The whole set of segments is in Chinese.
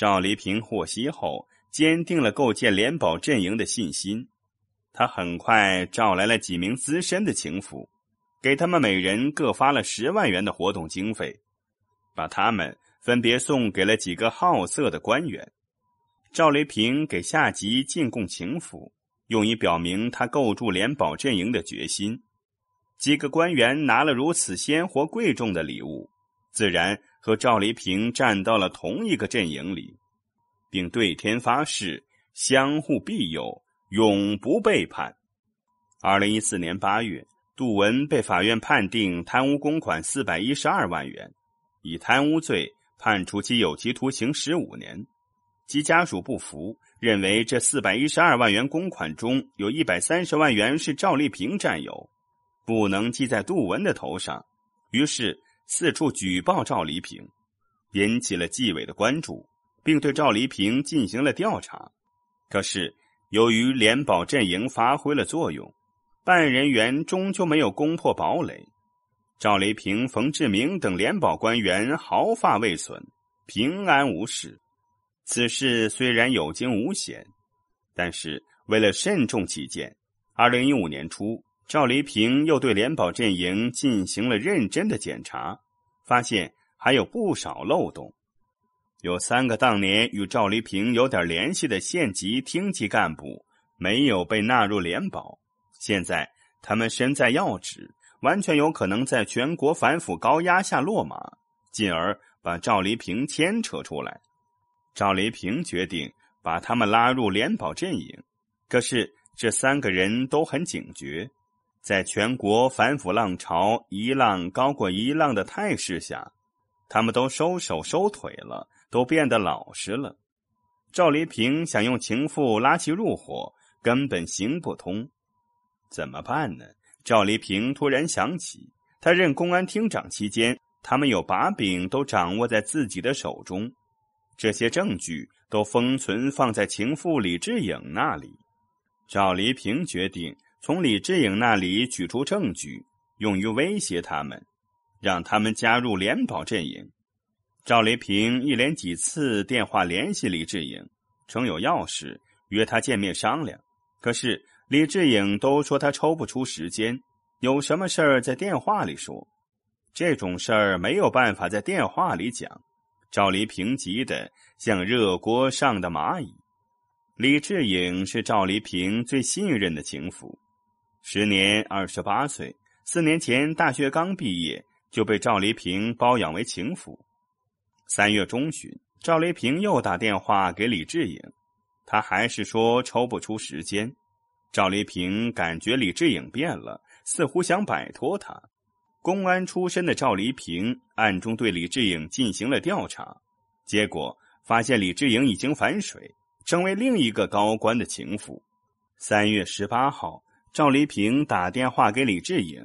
赵黎平获悉后，坚定了构建联保阵营的信心。他很快找来了几名资深的情妇，给他们每人各发了十万元的活动经费，把他们分别送给了几个好色的官员。赵雷平给下级进贡情妇，用以表明他构筑联保阵营的决心。几个官员拿了如此鲜活贵重的礼物，自然。和赵黎平站到了同一个阵营里，并对天发誓相互庇佑，永不背叛。二零一四年八月，杜文被法院判定贪污公款四百一十二万元，以贪污罪判处其有期徒刑十五年。其家属不服，认为这四百一十二万元公款中有一百三十万元是赵丽平占有，不能记在杜文的头上。于是。四处举报赵黎平，引起了纪委的关注，并对赵黎平进行了调查。可是，由于联保阵营发挥了作用，办案人员终究没有攻破堡垒。赵黎平、冯志明等联保官员毫发未损，平安无事。此事虽然有惊无险，但是为了慎重起见，二零一五年初。赵黎平又对联保阵营进行了认真的检查，发现还有不少漏洞。有三个当年与赵黎平有点联系的县级厅级干部没有被纳入联保，现在他们身在要职，完全有可能在全国反腐高压下落马，进而把赵黎平牵扯出来。赵黎平决定把他们拉入联保阵营，可是这三个人都很警觉。在全国反腐浪潮一浪高过一浪的态势下，他们都收手收腿了，都变得老实了。赵黎平想用情妇拉其入伙，根本行不通。怎么办呢？赵黎平突然想起，他任公安厅长期间，他们有把柄都掌握在自己的手中，这些证据都封存放在情妇李志颖那里。赵黎平决定。从李志颖那里取出证据，用于威胁他们，让他们加入联保阵营。赵黎平一连几次电话联系李志颖，称有要事约他见面商量。可是李志颖都说他抽不出时间，有什么事儿在电话里说。这种事儿没有办法在电话里讲。赵黎平急得像热锅上的蚂蚁。李志颖是赵黎平最信任的情妇。时年二十八岁，四年前大学刚毕业就被赵黎平包养为情妇。三月中旬，赵黎平又打电话给李志颖，他还是说抽不出时间。赵黎平感觉李志颖变了，似乎想摆脱他。公安出身的赵黎平暗中对李志颖进行了调查，结果发现李志颖已经反水，成为另一个高官的情妇。三月十八号。赵黎平打电话给李志颖，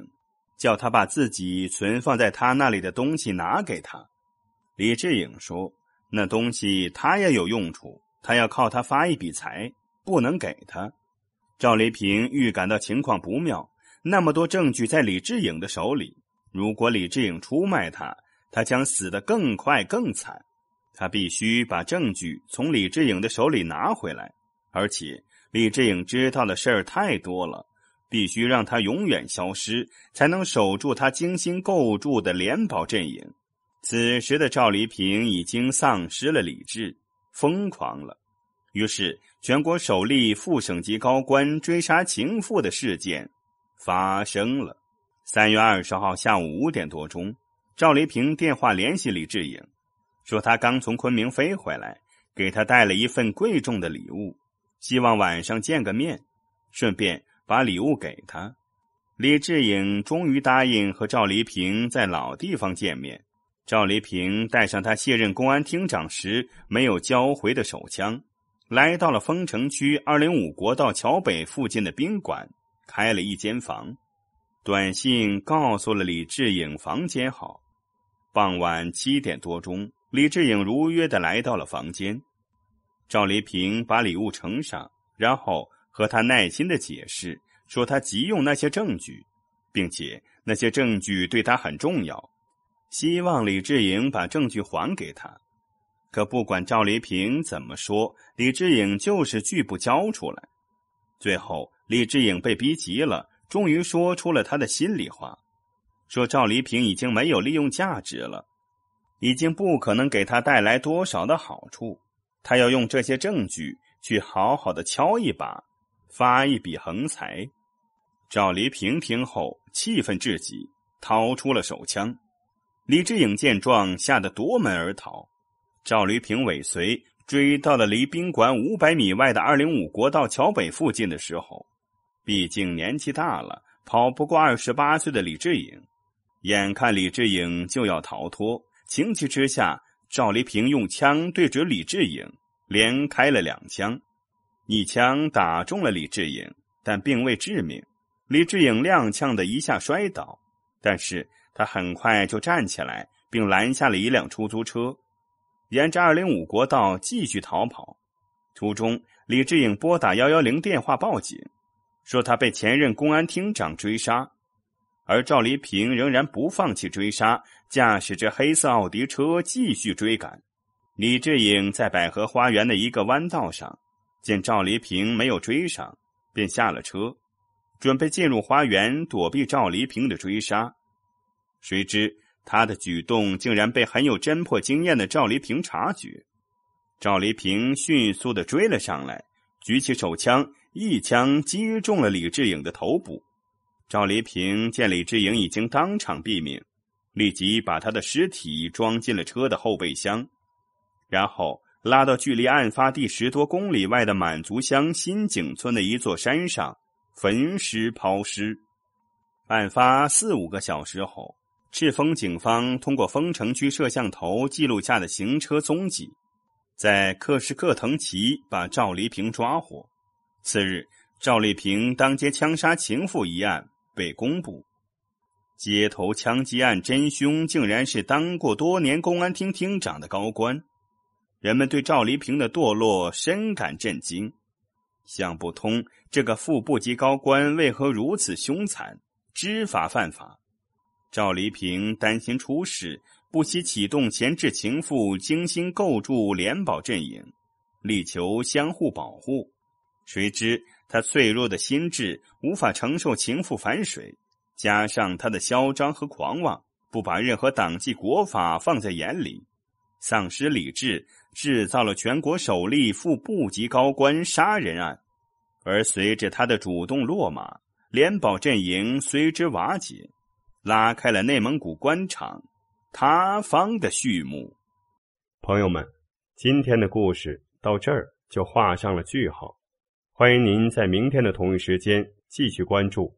叫他把自己存放在他那里的东西拿给他。李志颖说：“那东西他也有用处，他要靠他发一笔财，不能给他。”赵黎平预感到情况不妙，那么多证据在李志颖的手里，如果李志颖出卖他，他将死得更快更惨。他必须把证据从李志颖的手里拿回来，而且李志颖知道的事儿太多了。必须让他永远消失，才能守住他精心构筑的联保阵营。此时的赵黎平已经丧失了理智，疯狂了。于是，全国首例副省级高官追杀情妇的事件发生了。三月二十号下午五点多钟，赵黎平电话联系李志颖，说他刚从昆明飞回来，给他带了一份贵重的礼物，希望晚上见个面，顺便。把礼物给他，李志颖终于答应和赵黎平在老地方见面。赵黎平带上他卸任公安厅长时没有交回的手枪，来到了丰城区二零五国道桥北附近的宾馆，开了一间房。短信告诉了李志颖房间号。傍晚七点多钟，李志颖如约的来到了房间。赵黎平把礼物呈上，然后。和他耐心的解释，说他急用那些证据，并且那些证据对他很重要，希望李志颖把证据还给他。可不管赵黎平怎么说，李志颖就是拒不交出来。最后，李志颖被逼急了，终于说出了他的心里话，说赵黎平已经没有利用价值了，已经不可能给他带来多少的好处。他要用这些证据去好好的敲一把。发一笔横财，赵黎平听后气愤至极，掏出了手枪。李志颖见状，吓得夺门而逃。赵黎平尾随，追到了离宾馆五百米外的二零五国道桥北附近的时候，毕竟年纪大了，跑不过二十八岁的李志颖。眼看李志颖就要逃脱，情急之下，赵黎平用枪对准李志颖，连开了两枪。一枪打中了李志颖，但并未致命。李志颖踉跄的一下摔倒，但是他很快就站起来，并拦下了一辆出租车，沿着二零五国道继续逃跑。途中，李志颖拨打幺幺零电话报警，说他被前任公安厅长追杀，而赵黎平仍然不放弃追杀，驾驶着黑色奥迪车继续追赶。李志颖在百合花园的一个弯道上。见赵黎平没有追上，便下了车，准备进入花园躲避赵黎平的追杀。谁知他的举动竟然被很有侦破经验的赵黎平察觉，赵黎平迅速的追了上来，举起手枪一枪击中了李志颖的头部。赵黎平见李志颖已经当场毙命，立即把他的尸体装进了车的后备箱，然后。拉到距离案发地十多公里外的满族乡新井村的一座山上，焚尸抛尸。案发四五个小时后，赤峰警方通过丰城区摄像头记录下的行车踪迹，在克什克腾旗把赵丽萍抓获。次日，赵丽萍当街枪杀情妇一案被公布，街头枪击案真凶竟然是当过多年公安厅厅长的高官。人们对赵黎平的堕落深感震惊，想不通这个副部级高官为何如此凶残、知法犯法。赵黎平担心出事，不惜启动前置情妇，精心构筑联保阵营，力求相互保护。谁知他脆弱的心智无法承受情妇反水，加上他的嚣张和狂妄，不把任何党纪国法放在眼里。丧失理智，制造了全国首例副部级高官杀人案，而随着他的主动落马，联保阵营随之瓦解，拉开了内蒙古官场塌方的序幕。朋友们，今天的故事到这儿就画上了句号。欢迎您在明天的同一时间继续关注。